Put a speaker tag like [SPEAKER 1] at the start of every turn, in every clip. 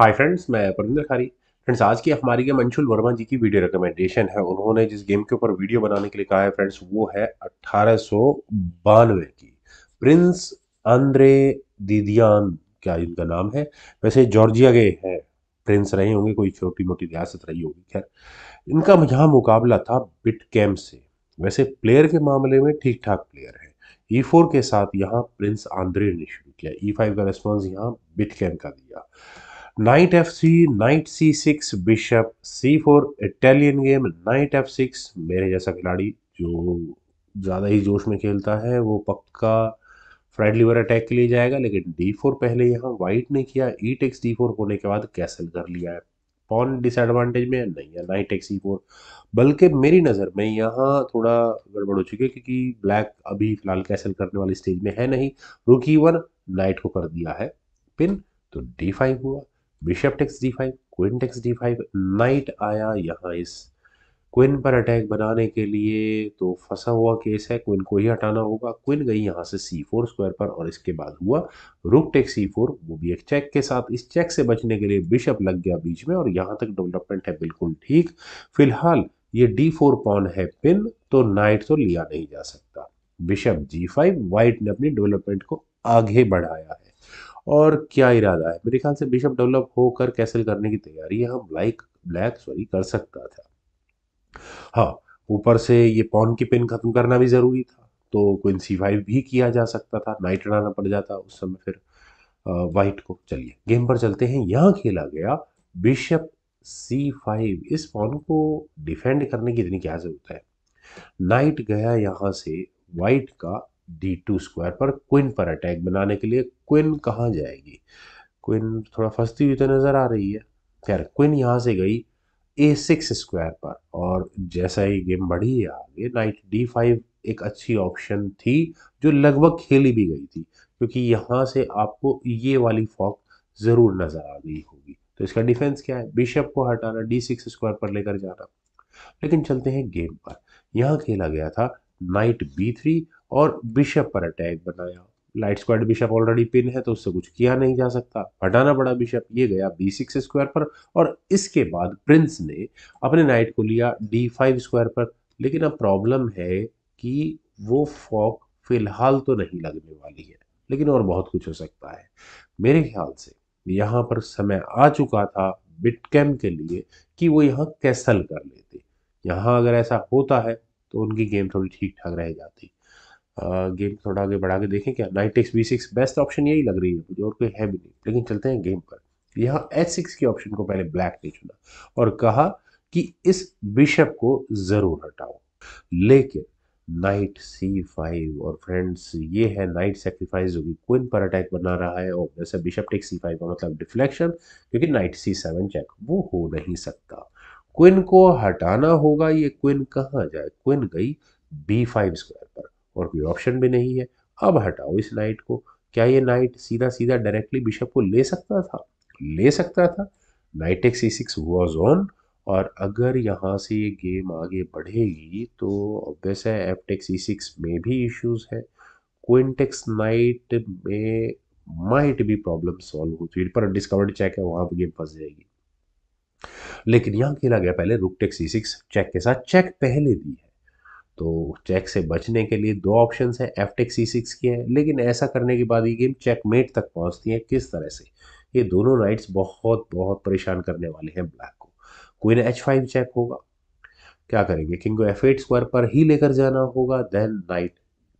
[SPEAKER 1] hi friends मैं परविंदर खारी friends आज की हमारी गेम अंशुल वर्मा जी की वीडियो रिकमेंडेशन है उन्होंने जिस गेम के ऊपर वीडियो बनाने के लिए कहा है फ्रेंड्स वो है अट्ठारह की प्रिंस अंद्रे दिदियान क्या इनका नाम है वैसे जॉर्जिया गए हैं प्रिंस रहे होंगे कोई छोटी मोटी रियासत रही होगी खैर इनका यहाँ मुकाबला था बिट कैम्प से वैसे प्लेयर के मामले में ठीक ठाक प्लेयर है ई e के साथ यहाँ प्रिंस आंद्रे ने शुरू किया ई e का रेस्पॉन्स यहाँ बिट कैम्प का दिया knight f c knight c six bishop c four Italian game knight F six मेरे जैसा खिलाड़ी जो ज़्यादा ही जोश में खेलता है वो पक्का फ्राइड लीवर अटैक के लिए जाएगा लेकिन डी फोर पहले यहाँ वाइट ने किया ई टेक्स डी होने के बाद कैसल कर लिया है पॉन डिसएडवांटेज में नहीं है नाइट एक्स फोर बल्कि मेरी नज़र में यहाँ थोड़ा गड़बड़ हो चुकी है क्योंकि ब्लैक अभी फिलहाल कैसल करने वाली स्टेज में है नहीं रुकी वन नाइट को कर दिया है पिन तो डी फाइव हुआ bishop takes D five queen takes D five knight आया यहाँ इस क्विन पर अटैक बनाने के लिए तो फंसा हुआ केस है क्विन को ही हटाना होगा क्विन गई यहाँ से सी फोर स्क्वायर पर और इसके बाद हुआ रुक टेक सी फोर वो भी एक चेक के साथ इस चेक से बचने के लिए बिशप लग गया बीच में और यहाँ तक डेवलपमेंट है बिल्कुल ठीक फिलहाल ये डी फोर पॉन है पिन तो नाइट तो लिया नहीं जा सकता बिशप जी फाइव वाइट ने अपनी डेवलपमेंट को आगे बढ़ाया और क्या इरादा है मेरे ख्याल से बिशप डेवलप होकर कैसल करने की तैयारी हम ब्लैक ब्लैक सॉरी कर सकता था हाँ ऊपर से ये पॉन की पिन खत्म करना भी ज़रूरी था तो क्विन सी फाइव भी किया जा सकता था नाइट हटाना पड़ जाता उस समय फिर वाइट को चलिए गेम पर चलते हैं यहाँ खेला गया बिशप सी फाइव इस पॉन को डिफेंड करने की इतनी क्या जरूरत है नाइट गया यहाँ से वाइट का डी टू स्क्वायर पर क्विन पर अटैक बनाने के लिए क्विन कहाँ जाएगी क्विन थोड़ा फंसती हुई तो नज़र आ रही है खैर क्विन यहाँ से गई ए सिक्स स्क्वायर पर और जैसा ही गेम बढ़ी आगे नाइट डी फाइव एक अच्छी ऑप्शन थी जो लगभग खेली भी गई थी क्योंकि यहाँ से आपको ये वाली फॉक ज़रूर नज़र आ गई होगी तो इसका डिफेंस क्या है बिशप को हटाना डी सिक्स स्क्वायर पर लेकर जाना लेकिन चलते हैं गेम पर यहाँ खेला गया था नाइट बी थ्री और बिशप पर अटैक बनाया light squared bishop already pin है तो उससे कुछ किया नहीं जा सकता हटाना पड़ा बिशप ये गया बी सिक्स स्क्वायर पर और इसके बाद प्रिंस ने अपने नाइट को लिया डी फाइव स्क्वायर पर लेकिन अब प्रॉब्लम है कि वो फॉक फिलहाल तो नहीं लगने वाली है लेकिन और बहुत कुछ हो सकता है मेरे ख्याल से यहाँ पर समय आ चुका था बिटकैम के लिए कि वो यहाँ कैसल कर लेते यहाँ अगर ऐसा होता है तो उनकी गेम थोड़ी ठीक ठाक रह जाती गेम थोड़ा आगे बढ़ा के देखें क्या knight X B six best option यही लग रही है मुझे और कोई है भी नहीं लेकिन चलते हैं गेम पर यहाँ एच सिक्स के ऑप्शन को पहले ब्लैक ने चुना और कहा कि इस बिशप को ज़रूर हटाओ लेकिन नाइट सी फाइव और फ्रेंड्स ये है नाइट सेक्रीफाइस जो कि क्विन पर अटैक बना रहा है और जैसे बिशप टेक सी फाइव का मतलब डिफ्लेक्शन क्योंकि नाइट सी सेवन चेक वो हो नहीं सकता क्विन को हटाना होगा ये क्विन कहाँ जाए क्विन गई बी फाइव स्क्वायर पर और कोई ऑप्शन भी नहीं है अब हटाओ इस नाइट को क्या ये नाइट सीधा सीधा डायरेक्टली बिशप को ले सकता था ले सकता था knight X E six was on और अगर यहाँ से ये गेम आगे बढ़ेगी तो ऑब्वियस है एफ टेक्स ई सिक्स में भी इश्यूज है क्विंटेक्स नाइट में माइट भी प्रॉब्लम सॉल्व हो फिर पर डिस्कवर्ड चेक है वहाँ पर गेम फंस जाएगी लेकिन यहाँ खेला गया पहले rook takes E six check के साथ चेक पहले दी है तो चेक से बचने के लिए दो ऑप्शन है एफ टेक सी सिक्स की है लेकिन ऐसा करने के बाद ये गेम चेकमेट तक पहुँचती है किस तरह से ये दोनों राइट्स बहुत बहुत परेशान करने वाले हैं ब्लैक को क्वीन एच फाइव चेक होगा क्या करेंगे किंग को एफ एट स्क्वायर पर ही लेकर जाना होगा then knight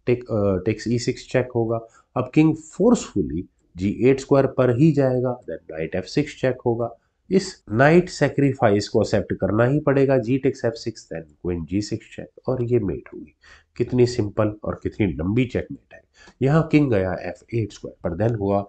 [SPEAKER 1] take takes E six check होगा अब king forcefully G eight square पर ही जाएगा then knight F six check होगा इस नाइट सेक्रीफाइस को एक्सेप्ट करना ही पड़ेगा G takes F six then queen G six check और ये मेट हुई कितनी सिंपल और कितनी लंबी चेक मेट है यहाँ किंग गया एफ एट स्क्वायर पर देन हुआ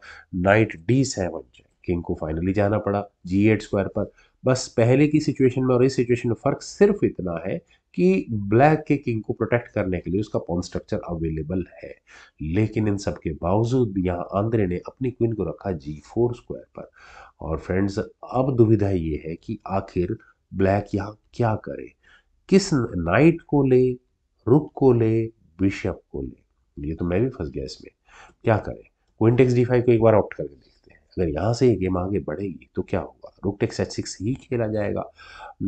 [SPEAKER 1] knight D seven check king को फाइनली जाना पड़ा जी एट स्क्वायर पर बस पहले की सिचुएशन में और इस सिचुएशन में फ़र्क सिर्फ इतना है कि ब्लैक के किंग को प्रोटेक्ट करने के लिए उसका पॉन स्ट्रक्चर अवेलेबल है लेकिन इन सब के बावजूद भी यहाँ आंद्रे ने अपनी क्वीन को रखा जी फोर स्क्वायर पर और फ्रेंड्स अब दुविधा ये है कि आखिर ब्लैक यहाँ क्या करे किस नाइट को ले रुक को ले बिशप को ले ये तो मैं भी फंस गया इसमें क्या करें क्विंटेक्स डी फाइव को एक बार ऑप्ट कर देखें अगर यहाँ से ये गेम आगे बढ़ेगी तो क्या होगा रुक टेक्स एच सिक्स ही खेला जाएगा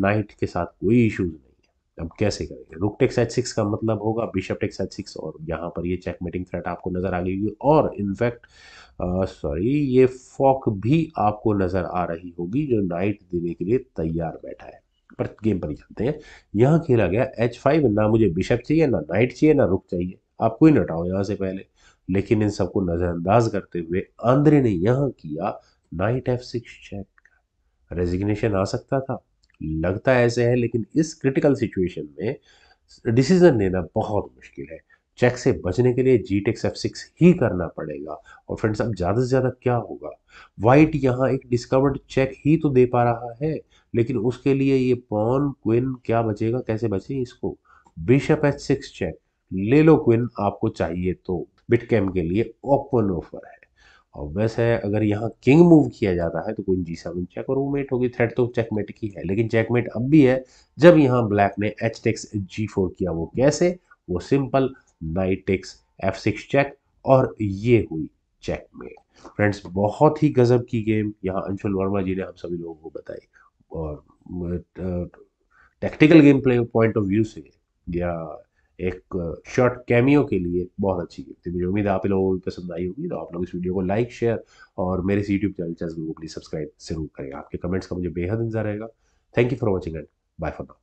[SPEAKER 1] नाइट के साथ कोई इशूज नहीं है अब कैसे करेंगे रुक टेक्स एच सिक्स का मतलब होगा बिशप टेक्स एच सिक्स और यहाँ पर ये चेक मेटिंग थ्रेट आपको नज़र आ गई और इनफैक्ट सॉरी ये फॉक भी आपको नज़र आ रही होगी जो नाइट देने के लिए तैयार बैठा है पर गेम पर ही चलते हैं यहाँ खेला गया एच फाइव ना मुझे बिशप चाहिए ना नाइट चाहिए ना रुक चाहिए आप कोई नटाओ यहाँ से पहले लेकिन इन सबको नज़रअंदाज करते हुए आंद्रे ने यह किया knight F six check resignation आ सकता था लगता ऐसे है लेकिन इस क्रिटिकल सिचुएशन में डिसीजन लेना बहुत मुश्किल है चेक से बचने के लिए जी टेक्स एफ सिक्स ही करना पड़ेगा और फ्रेंड्स अब ज़्यादा से ज़्यादा क्या होगा वाइट यहाँ एक डिस्कवर्ड चेक ही तो दे पा रहा है लेकिन उसके लिए ये पॉन क्विन क्या बचेगा कैसे बचे इसको बिशप एच सिक्स चेक ले लो क्विन आपको चाहिए तो बिटकैम के लिए ओपन ऑफर है ऑब्वियस है अगर यहाँ किंग मूव किया जाता है तो कोई जी सेवन चेक और मेट होगी थ्रेड तो चेकमेट की है लेकिन चेकमेट अब भी है जब यहाँ ब्लैक ने एच टेक्स जी फोर किया वो कैसे वो simple knight takes F six check और ये हुई चेकमेट फ्रेंड्स बहुत ही गजब की गेम यहाँ अंशुल वर्मा जी ने हम सभी लोगों को बताई और tactical game play point of view से या एक शॉर्ट कैमियो के लिए बहुत अच्छी गिफ्ट थी मुझे उम्मीद है आप लोगों को भी पसंद आई होगी तो आप लोग इस वीडियो को लाइक शेयर और मेरे इस यूट्यूब चैनल चैनल को प्लीज़ सब्सक्राइब जरूर करें आपके कमेंट्स का मुझे बेहद इंतजार रहेगा thank you for watching and bye for now